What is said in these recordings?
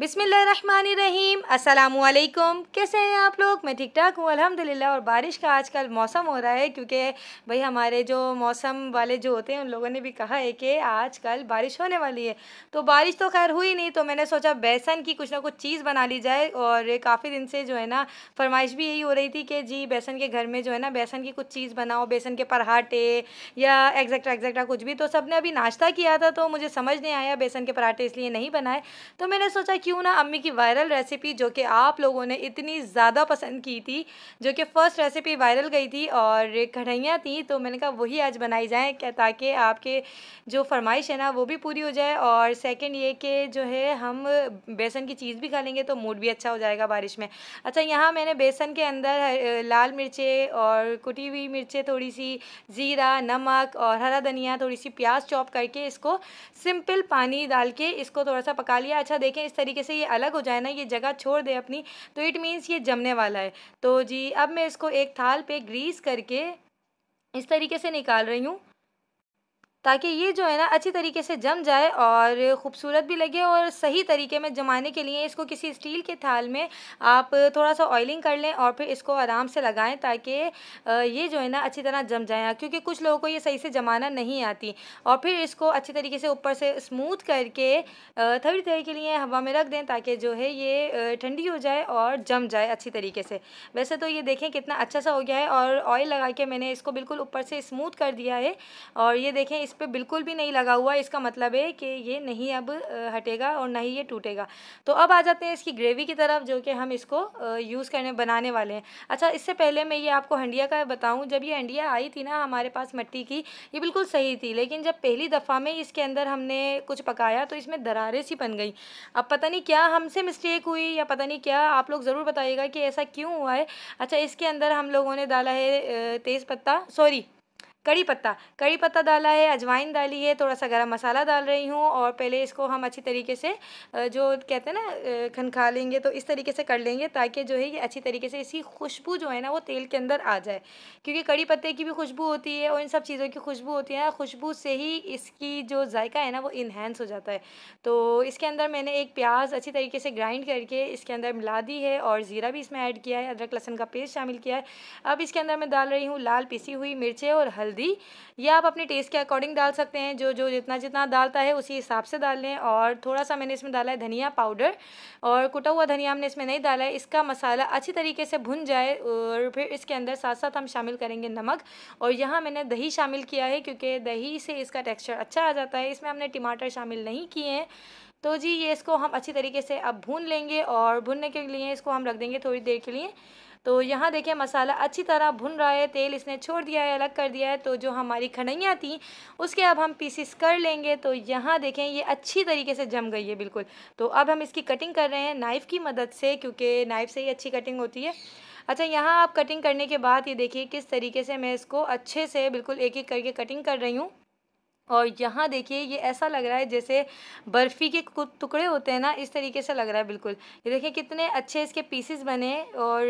बिसमीम असलकुम कैसे हैं आप लोग मैं ठीक ठाक हूँ अल्हम्दुलिल्लाह और बारिश का आजकल मौसम हो रहा है क्योंकि भाई हमारे जो मौसम वाले जो होते हैं उन लोगों ने भी कहा है कि आजकल बारिश होने वाली है तो बारिश तो खैर हुई नहीं तो मैंने सोचा बेसन की कुछ ना कुछ चीज़ बना ली जाए और काफ़ी दिन से जो है ना फरमाइश भी यही हो रही थी कि जी बेसन के घर में जो है ना बेसन की कुछ चीज़ बनाओ बेसन के पराठे या एग्जैक्टा एग्जैक्टा कुछ भी तो सब ने अभी नाश्ता किया था तो मुझे समझ नहीं आया बेसन के पराठे इसलिए नहीं बनाए तो मैंने सोचा क्यों ना अम्मी की वायरल रेसिपी जो कि आप लोगों ने इतनी ज़्यादा पसंद की थी जो कि फ़र्स्ट रेसिपी वायरल गई थी और कढ़ाइयाँ थी तो मैंने कहा वही आज बनाई जाए क्या ताकि आपके जो फरमाइश है ना वो भी पूरी हो जाए और सेकंड ये कि जो है हम बेसन की चीज़ भी खा लेंगे तो मूड भी अच्छा हो जाएगा बारिश में अच्छा यहाँ मैंने बेसन के अंदर लाल मिर्चें और कुटी हुई मिर्चें थोड़ी सी ज़ीरा नमक और हरा धनिया थोड़ी सी प्याज चॉप करके इसको सिंपल पानी डाल के इसको थोड़ा सा पका लिया अच्छा देखें इस तरीके तरीके से ये अलग हो जाए ना ये जगह छोड़ दे अपनी तो इट मीन्स ये जमने वाला है तो जी अब मैं इसको एक थाल पे ग्रीस करके इस तरीके से निकाल रही हूँ ताकि ये जो है ना अच्छी तरीके से जम जाए और ख़ूबसूरत भी लगे और सही तरीके में जमाने के लिए इसको किसी स्टील के थाल में आप थोड़ा सा ऑयलिंग कर लें और फिर इसको आराम से लगाएं ताकि ये जो है ना अच्छी तरह जम जाए हाँ, क्योंकि कुछ लोगों को ये सही से जमाना नहीं आती और फिर इसको अच्छी तरीके से ऊपर से स्मूथ करके थोड़ी देर के लिए हवा में रख दें ताकि जो है ये ठंडी हो जाए और जम जाए अच्छी तरीके से वैसे तो ये देखें कितना अच्छा सा हो गया है और ऑयल लगा के मैंने इसको बिल्कुल ऊपर से स्मूथ कर दिया है और ये देखें इस पे बिल्कुल भी नहीं लगा हुआ इसका मतलब है कि ये नहीं अब हटेगा और ना ही ये टूटेगा तो अब आ जाते हैं इसकी ग्रेवी की तरफ जो कि हम इसको यूज़ करने बनाने वाले हैं अच्छा इससे पहले मैं ये आपको हंडिया का बताऊँ जब ये हंडिया आई थी ना हमारे पास मिट्टी की ये बिल्कुल सही थी लेकिन जब पहली दफ़ा में इसके अंदर हमने कुछ पकाया तो इसमें दरारें सी बन गई अब पता नहीं क्या हमसे मिस्टेक हुई या पता नहीं क्या आप लोग ज़रूर बताइएगा कि ऐसा क्यों हुआ है अच्छा इसके अंदर हम लोगों ने डाला है तेज़ पत्ता सॉरी कड़ी पत्ता कड़ी पत्ता डाला है अजवाइन डाली है थोड़ा सा गरम मसाला डाल रही हूँ और पहले इसको हम अच्छी तरीके से जो कहते हैं ना खनखा लेंगे तो इस तरीके से कर लेंगे ताकि जो है ये अच्छी तरीके से इसकी खुशबू जो है ना वो तेल के अंदर आ जाए क्योंकि कड़ी पत्ते की भी खुशबू होती है और इन सब चीज़ों की खुशबू होती है ना खुशबू से ही इसकी जो जायका है ना वो इन्हेंस हो जाता है तो इसके अंदर मैंने एक प्याज अच्छी तरीके से ग्राइंड करके इसके अंदर मिला दी है और ज़ीरा भी इसमें ऐड किया है अदरक लहसन का पेस्ट शामिल किया है अब इसके अंदर मैं डाल रही हूँ लाल पिसी हुई मिर्चें और हल्दी हल्दी या आप अपने टेस्ट के अकॉर्डिंग डाल सकते हैं जो जो जितना जितना डालता है उसी हिसाब से डाल लें और थोड़ा सा मैंने इसमें डाला है धनिया पाउडर और कुटा हुआ धनिया हमने इसमें नहीं डाला है इसका मसाला अच्छी तरीके से भुन जाए और फिर इसके अंदर साथ साथ हम शामिल करेंगे नमक और यहाँ मैंने दही शामिल किया है क्योंकि दही से इसका टेक्स्चर अच्छा आ जाता है इसमें हमने टमाटर शामिल नहीं किए हैं तो जी ये इसको हम अच्छी तरीके से अब भून लेंगे और भूनने के लिए इसको हम रख देंगे थोड़ी देर के लिए तो यहाँ देखिए मसाला अच्छी तरह भुन रहा है तेल इसने छोड़ दिया है अलग कर दिया है तो जो हमारी खड़ैयाँ थी उसके अब हम पीसीस कर लेंगे तो यहाँ देखें ये अच्छी तरीके से जम गई है बिल्कुल तो अब हम इसकी कटिंग कर रहे हैं नाइफ़ की मदद से क्योंकि नाइफ़ से ही अच्छी कटिंग होती है अच्छा यहाँ आप कटिंग करने के बाद ये देखिए किस तरीके से मैं इसको अच्छे से बिल्कुल एक एक करके कटिंग कर रही हूँ और यहाँ देखिए ये ऐसा लग रहा है जैसे बर्फ़ी के टुकड़े होते हैं ना इस तरीके से लग रहा है बिल्कुल ये देखिए कितने अच्छे इसके पीसेस बने और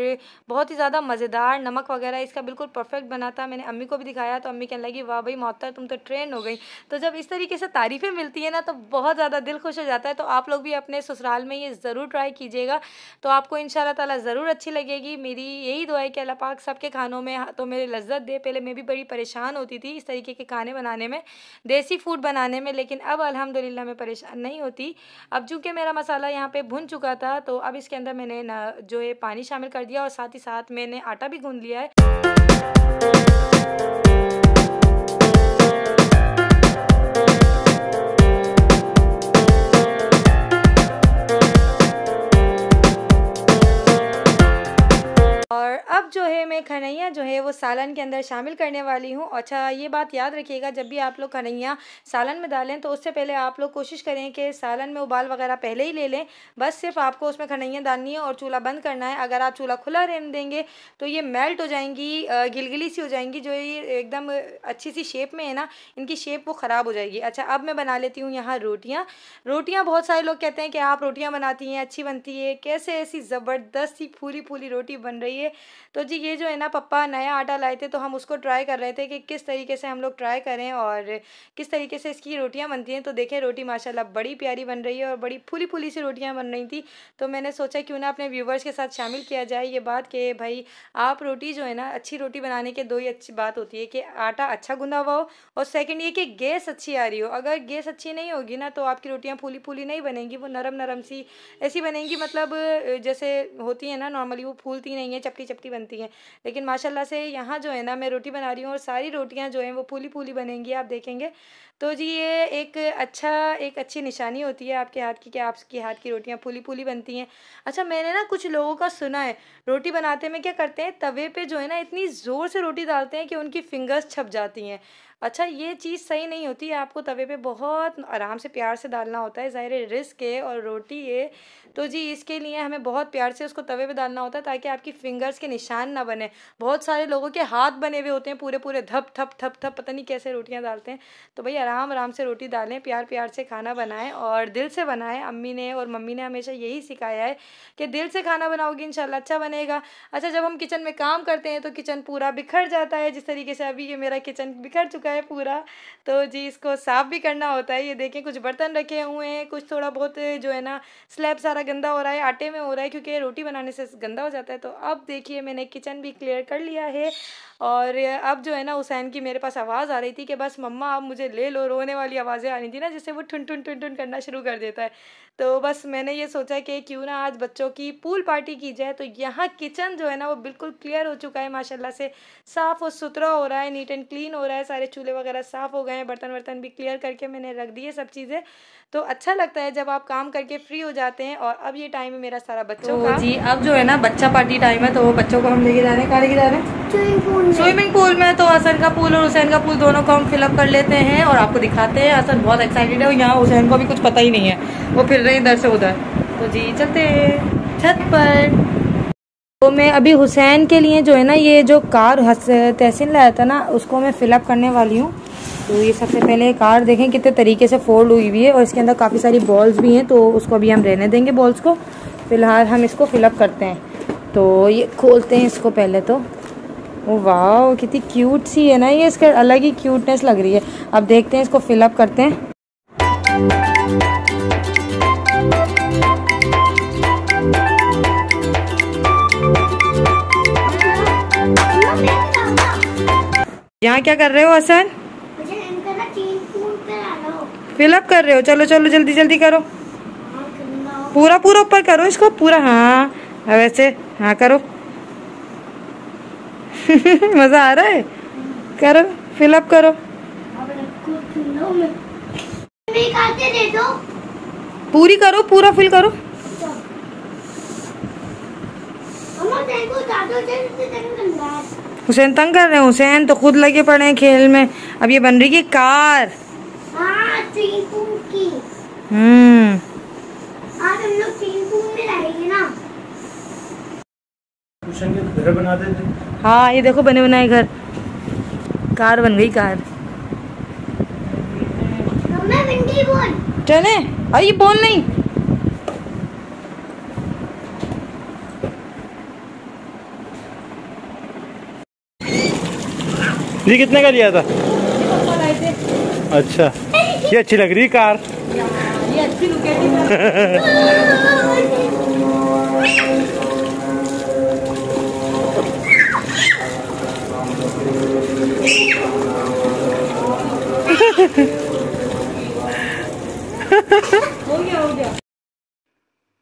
बहुत ही ज़्यादा मज़ेदार नमक वगैरह इसका बिल्कुल परफेक्ट बना था मैंने अम्मी को भी दिखाया तो अम्मी कहने लगी वाह भाई मोहतर तुम तो ट्रेन हो गई तो जब इस तरीके से तारीफ़ें मिलती है ना तो बहुत ज़्यादा दिल खुश हो जाता है तो आप लोग भी अपने ससुराल में ये ज़रूर ट्राई कीजिएगा तो आपको इन तला ज़रूर अच्छी लगेगी मेरी यही दुआ है कि अल्लाह पाक सबके खानों में तो मेरे लज्जत दे पहले मैं भी बड़ी परेशान होती थी इस तरीके के खाने बनाने में देसी फूड बनाने में लेकिन अब अल्हम्दुलिल्लाह मैं परेशान नहीं होती अब चूँकि मेरा मसाला यहाँ पे भुन चुका था तो अब इसके अंदर मैंने जो है पानी शामिल कर दिया और साथ ही साथ मैंने आटा भी गूँध लिया है अब जो है मैं खनैया जो है वो सालन के अंदर शामिल करने वाली हूँ अच्छा ये बात याद रखिएगा जब भी आप लोग खनैया सालन में डालें तो उससे पहले आप लोग कोशिश करें कि सालन में उबाल वगैरह पहले ही ले लें बस सिर्फ आपको उसमें खनैया डालनी है और चूल्हा बंद करना है अगर आप चूल्हा खुला रहने देंगे तो ये मेल्ट हो जाएंगी गिलगिली सी हो जाएंगी जो ये एकदम अच्छी सी शेप में है ना इनकी शेप वो ख़राब हो जाएगी अच्छा अब मैं बना लेती हूँ यहाँ रोटियाँ रोटियाँ बहुत सारे लोग कहते हैं कि आप रोटियाँ बनाती हैं अच्छी बनती है कैसे ऐसी ज़बरदस्त सी फूली फूली रोटी बन रही है तो जी ये जो है ना पप्पा नया आटा लाए थे तो हम उसको ट्राई कर रहे थे कि किस तरीके से हम लोग ट्राई करें और किस तरीके से इसकी रोटियाँ बनती हैं तो देखें रोटी माशाल्लाह बड़ी प्यारी बन रही है और बड़ी फूली फूली सी रोटियाँ बन रही थी तो मैंने सोचा क्यों ना अपने व्यूवर्स के साथ शामिल किया जाए ये बात कि भाई आप रोटी जो है ना अच्छी रोटी बनाने के दो ही अच्छी बात होती है कि आटा अच्छा गुंदा हुआ हो और सेकेंड ये कि गैस अच्छी आ रही हो अगर गैस अच्छी नहीं होगी ना तो आपकी रोटियाँ फूली फूली नहीं बनेंगी वो नरम नरम सी ऐसी बनेंगी मतलब जैसे होती है ना नॉर्मली वो फूलती नहीं है चपटी चपटी बन बनती हैं लेकिन माशाल्लाह से यहाँ जो है ना मैं रोटी बना रही हूँ और सारी रोटियाँ जो हैं वो फूली फूली बनेंगी आप देखेंगे तो जी ये एक अच्छा एक अच्छी निशानी होती है आपके हाथ की कि आपके हाथ की रोटियाँ फूली फूली बनती हैं अच्छा मैंने ना कुछ लोगों का सुना है रोटी बनाते में क्या करते हैं तवे पर जो है ना इतनी ज़ोर से रोटी डालते हैं कि उनकी फिंगर्स छप जाती हैं अच्छा ये चीज़ सही नहीं होती है आपको तवे पे बहुत आराम से प्यार से डालना होता है ज़ाहिर रिस्क है और रोटी है तो जी इसके लिए हमें बहुत प्यार से उसको तवे पे डालना होता है ताकि आपकी फिंगर्स के निशान ना बने बहुत सारे लोगों के हाथ बने हुए होते हैं पूरे पूरे धप थप थप थप पता नहीं कैसे रोटियाँ डालते हैं तो भाई आराम आराम से रोटी डालें प्यार प्यार से खाना बनाएँ और दिल से बनाएँ अम्मी ने और मम्मी ने हमेशा यही सिखाया है कि दिल से खाना बनाओगी इन अच्छा बनेगा अच्छा जब हम किचन में काम करते हैं तो किचन पूरा बिखर जाता है जिस तरीके से अभी ये मेरा किचन बिखर चुका चुका है पूरा तो जी इसको साफ़ भी करना होता है ये देखें कुछ बर्तन रखे हुए हैं कुछ थोड़ा बहुत जो है ना स्लैब सारा गंदा हो रहा है आटे में हो रहा है क्योंकि रोटी बनाने से गंदा हो जाता है तो अब देखिए मैंने किचन भी क्लियर कर लिया है और अब जो है ना हुसैन की मेरे पास आवाज़ आ रही थी कि बस मम्मा आप मुझे ले लो रोने वाली आवाज़ें आ रही थी ना जिससे वो ठुन ठुन ठुन ठुन करना शुरू कर देता है तो बस मैंने ये सोचा कि क्यों ना आज बच्चों की पूल पार्टी की जाए तो यहाँ किचन जो है ना वो बिल्कुल क्लियर हो चुका है माशाल्लाह से साफ़ और सुथरा हो रहा है नीट एंड क्लीन हो रहा है सारे चूल्हे वगैरह साफ़ हो गए हैं बर्तन वर्तन भी क्लियर करके मैंने रख दिए सब चीज़ें तो अच्छा लगता है जब आप काम करके फ्री हो जाते हैं और अब ये टाइम है मेरा सारा बच्चों तो का जी अब जो है ना बच्चा पार्टी टाइम है तो वो बच्चों को हम लेके जा रहे हैं कहा लेके जा रहे हैं स्विमिंग पूल में तो हसन का पूल और हुसैन का पूल दोनों को हम फिलअप कर लेते हैं और आपको दिखाते हैं हसन बहुत एक्साइटेड है यहाँ हुसैन को भी कुछ पता ही नहीं है वो फिर रहे हैं इधर से उधर तो जी चलते हैं छत पर तो मैं अभी हुसैन के लिए जो है ना ये जो कार तहसीन लाया था ना उसको मैं फिलअप करने वाली हूँ तो ये सबसे पहले कार देखें कितने तरीके से फोल्ड हुई हुई है और इसके अंदर काफ़ी सारी बॉल्स भी हैं तो उसको अभी हम रहने देंगे बॉल्स को फ़िलहाल हम इसको फिलअप करते हैं तो ये खोलते हैं इसको पहले तो वो वाह कितनी क्यूट सी है ना ये इसका अलग ही क्यूटनेस लग रही है अब देखते हैं इसको फिलअप करते हैं यहाँ क्या कर रहे हो हसन फिलअप कर रहे हो चलो चलो जल्दी जल्दी करो हाँ, पूरा पूरा ऊपर करो इसको पूरा हाँ वैसे हाँ करो मजा आ रहा है करो फिलअप करो पूरी करो पूरा फिल करो अच्छा। हुसैन तंग कर रहे हैं हुसैन तो खुद लगे पड़े हैं खेल में अब ये बन रही है कार हाँ, हम्म घर बनाते थे हाँ ये देखो बने बनाए घर कार बन गई कार चले अरे बोल नहीं ये कितने का लिया था अच्छा ये अच्छी लग रही कार ये अच्छी हो गया हो गया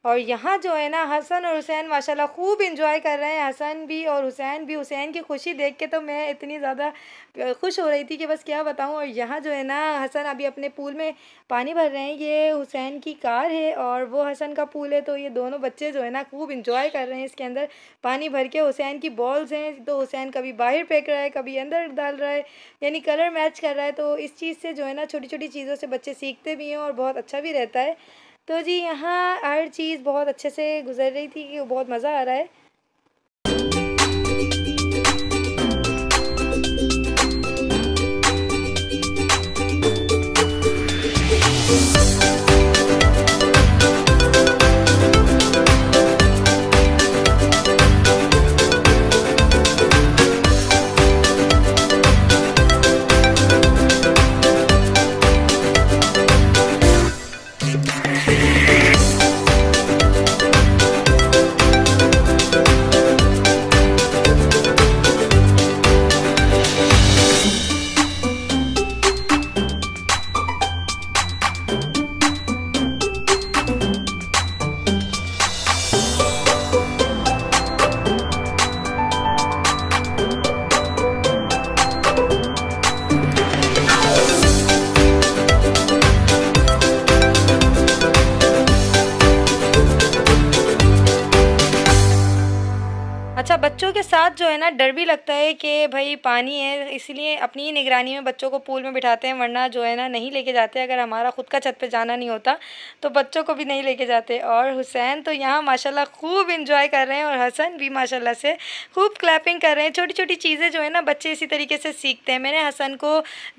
और यहाँ जो है ना हसन और हुसैन माशाल्लाह खूब इंजॉय कर रहे हैं हसन भी और हुसैन भी हुसैन की खुशी देख के तो मैं इतनी ज़्यादा खुश हो रही थी कि बस क्या बताऊँ और यहाँ जो है ना हसन अभी अपने पूल में पानी भर रहे हैं ये हुसैन की कार है और वो हसन का पूल है तो ये दोनों बच्चे जो है ना खूब इंजॉय कर रहे हैं इसके अंदर पानी भर के हुसैन की बॉल्स हैं तो हुसैन कभी बाहर फेंक रहा है कभी अंदर डाल रहा है यानी कलर मैच कर रहा है तो इस चीज़ से जो है ना छोटी छोटी चीज़ों से बच्चे सीखते भी हैं और बहुत अच्छा भी रहता है तो जी यहाँ हर चीज़ बहुत अच्छे से गुजर रही थी कि बहुत मज़ा आ रहा है साथ जो है ना डर भी लगता है कि भाई पानी है इसलिए अपनी ही निगरानी में बच्चों को पूल में बिठाते हैं वरना जो है ना नहीं लेके जाते अगर हमारा ख़ुद का छत पे जाना नहीं होता तो बच्चों को भी नहीं लेके जाते और हुसैन तो यहाँ माशाल्लाह खूब इंजॉय कर रहे हैं और हसन भी माशाल्लाह से खूब क्लैपिंग कर रहे हैं छोटी छोटी चीज़ें जो है ना बच्चे इसी तरीके से सीखते हैं मैंने हसन को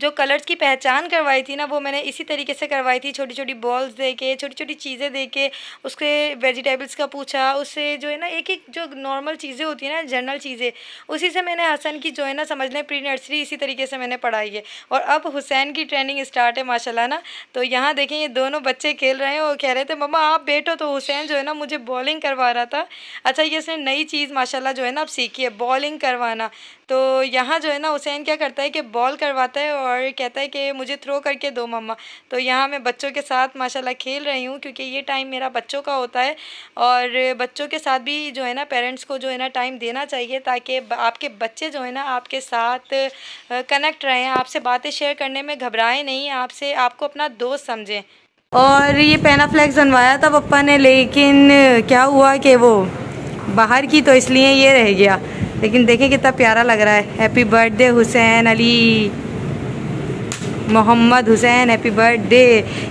जो कलर्स की पहचान करवाई थी ना वो मैंने इसी तरीके से करवाई थी छोटी छोटी बॉल्स दे के छोटी छोटी चीज़ें दे के उसके वेजिटेबल्स का पूछा उससे जो है ना एक एक जो नॉर्मल चीज़ें होती हैं ना जनरल चीज़ें उसी से मैंने हसन की जो है ना समझ लें प्री नर्सरी इसी तरीके से मैंने पढ़ाई है और अब हुसैन की ट्रेनिंग स्टार्ट है माशाल्लाह ना तो यहाँ देखें ये दोनों बच्चे खेल रहे हैं और कह रहे थे मम्मा आप बैठो तो हुसैन जो है ना मुझे बॉलिंग करवा रहा था अच्छा ये इसने नई चीज़ माशाला जो है ना अब सीखी है बॉलिंग करवाना तो यहाँ जो है ना हुसैन क्या करता है कि बॉल करवाता है और कहता है कि मुझे थ्रो करके दो मम्मा तो यहाँ मैं बच्चों के साथ माशाल्लाह खेल रही हूँ क्योंकि ये टाइम मेरा बच्चों का होता है और बच्चों के साथ भी जो है ना पेरेंट्स को जो है ना टाइम देना चाहिए ताकि आपके बच्चे जो है ना आपके साथ कनेक्ट रहें आपसे बातें शेयर करने में घबराएं नहीं आपसे आपको अपना दोस्त समझें और ये पेनाफ्लैक्स बनवाया था पप्पा ने लेकिन क्या हुआ कि वो बाहर की तो इसलिए ये रह गया लेकिन देखें कितना प्यारा लग रहा है happy birthday Hussain Ali Mohammad Hussain happy birthday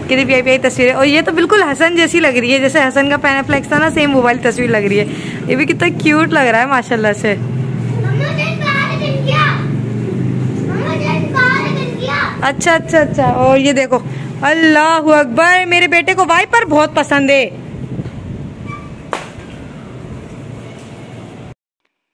कितनी प्यारी प्यारी तस्वीरें और ये तो बिल्कुल हसन जैसी लग रही है जैसे हसन का पैनाफ्लेक्स था ना सेम वो वाली तस्वीर लग रही है ये भी कितना क्यूट लग रहा है माशाल्लाह से अच्छा अच्छा अच्छा और ये देखो अल्लाह अकबर मेरे बेटे को वाइपर बहुत पसंद है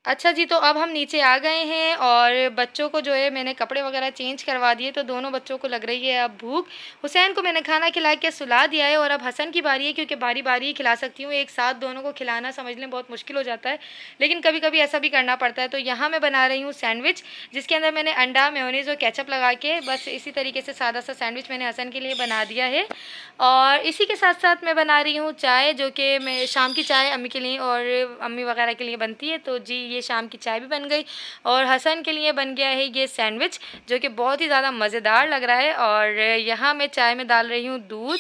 अच्छा जी तो अब हम नीचे आ गए हैं और बच्चों को जो है मैंने कपड़े वगैरह चेंज करवा दिए तो दोनों बच्चों को लग रही है अब भूख हुसैन को मैंने खाना खिला के सुला दिया है और अब हसन की बारी है क्योंकि बारी बारी ही खिला सकती हूँ एक साथ दोनों को खिलाना समझ लें बहुत मुश्किल हो जाता है लेकिन कभी कभी ऐसा भी करना पड़ता है तो यहाँ मैं बना रही हूँ सैंडविच जिसके अंदर मैंने अंडा मेयोनीज और कैचअप लगा के बस इसी तरीके से सादा सा सैंडविच मैंने हसन के लिए बना दिया है और इसी के साथ साथ मैं बना रही हूँ चाय जो कि मैं शाम की चाय अम्मी के लिए और अम्मी वगैरह के लिए बनती है तो जी ये शाम की चाय भी बन गई और हसन के लिए बन गया है ये सैंडविच जो कि बहुत ही ज़्यादा मज़ेदार लग रहा है और यहाँ मैं चाय में डाल रही हूँ दूध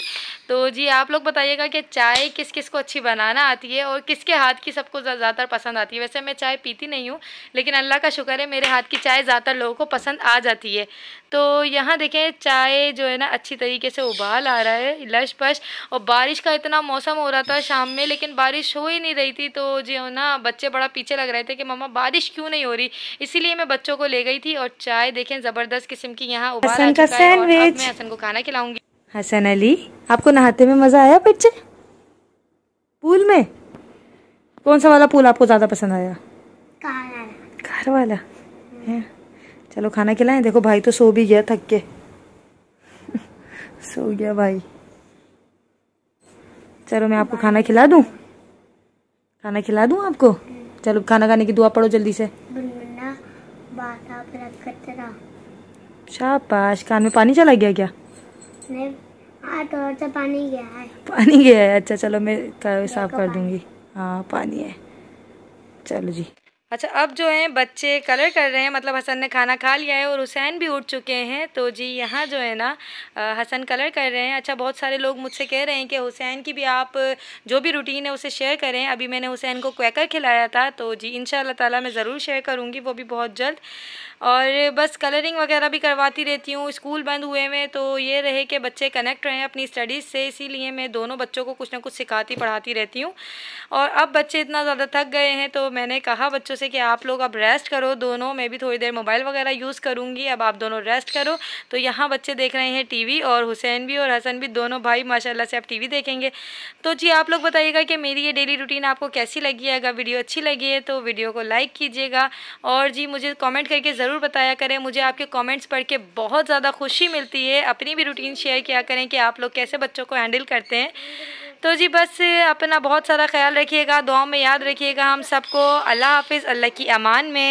तो जी आप लोग बताइएगा कि चाय किस किस को अच्छी बनाना आती है और किसके हाथ की सबको ज़्यादातर पसंद आती है वैसे मैं चाय पीती नहीं हूँ लेकिन अल्लाह का शुक्र है मेरे हाथ की चाय ज़्यादातर लोगों को पसंद आ जाती है तो यहाँ देखें चाय जो है ना अच्छी तरीके से उबाल आ रहा है लश पश और बारिश का इतना मौसम हो रहा था शाम में लेकिन बारिश हो ही नहीं रही थी तो जो हाँ ना बच्चे बड़ा पीछे लग रहे थे कि मम्मा बारिश क्यों नहीं हो रही इसीलिए मैं बच्चों को ले गई थी और चाय देखें ज़बरदस्त किस्म की यहाँ उबाल आ चुका है और मैं हसन को खाना खिलाऊंगी हसन अली आपको नहाते में मज़ा आया बच्चे पूल में कौन सा वाला पूल आपको ज़्यादा पसंद आया कार वाला कार वाला है चलो खाना खिलाएं देखो भाई तो सो भी गया थक के सो गया भाई चलो मैं आपको खाना खिला दूं खाना खिला दूं आपको चलो खाना खाने की दुआ पढ़ो जल्दी से शाबाश कान में पानी चला गया क्या नहीं पानी गया है पानी गया है अच्छा चलो मैं साफ कर दूंगी हाँ पानी है चलो जी अच्छा अब जो है बच्चे कलर कर रहे हैं मतलब हसन ने खाना खा लिया है और हुसैन भी उठ चुके हैं तो जी यहाँ जो है ना हसन कलर कर रहे हैं अच्छा बहुत सारे लोग मुझसे कह रहे हैं कि हुसैन की भी आप जो भी रूटीन है उसे शेयर करें अभी मैंने हुसैन को क्वेकर खिलाया था तो जी इन ताला मैं ज़रूर शेयर करूँगी वो भी बहुत जल्द और बस कलरिंग वगैरह भी करवाती रहती हूँ स्कूल बंद हुए में तो ये रहे कि बच्चे कनेक्ट रहें अपनी स्टडीज़ से इसीलिए मैं दोनों बच्चों को कुछ ना कुछ सिखाती पढ़ाती रहती हूँ और अब बच्चे इतना ज़्यादा थक गए हैं तो मैंने कहा बच्चों से कि आप लोग अब रेस्ट करो दोनों मैं भी थोड़ी देर मोबाइल वगैरह यूज़ करूँगी अब आप दोनों रेस्ट करो तो यहाँ बच्चे देख रहे हैं टी और हुसैन भी और हसन भी दोनों भाई माशाला से आप टी देखेंगे तो जी आप लोग बताइएगा कि मेरी ये डेली रूटीन आपको कैसी लगी है अगर वीडियो अच्छी लगी है तो वीडियो को लाइक कीजिएगा और जी मुझे कॉमेंट करके ज़रूर ज़रूर बताया करें मुझे आपके कमेंट्स पढ़ के बहुत ज़्यादा खुशी मिलती है अपनी भी रूटीन शेयर किया करें कि आप लोग कैसे बच्चों को हैंडल करते हैं तो जी बस अपना बहुत सारा ख्याल रखिएगा दुआ में याद रखिएगा हम सबको अल्लाह हाफिज़ अल्लाह की अमान में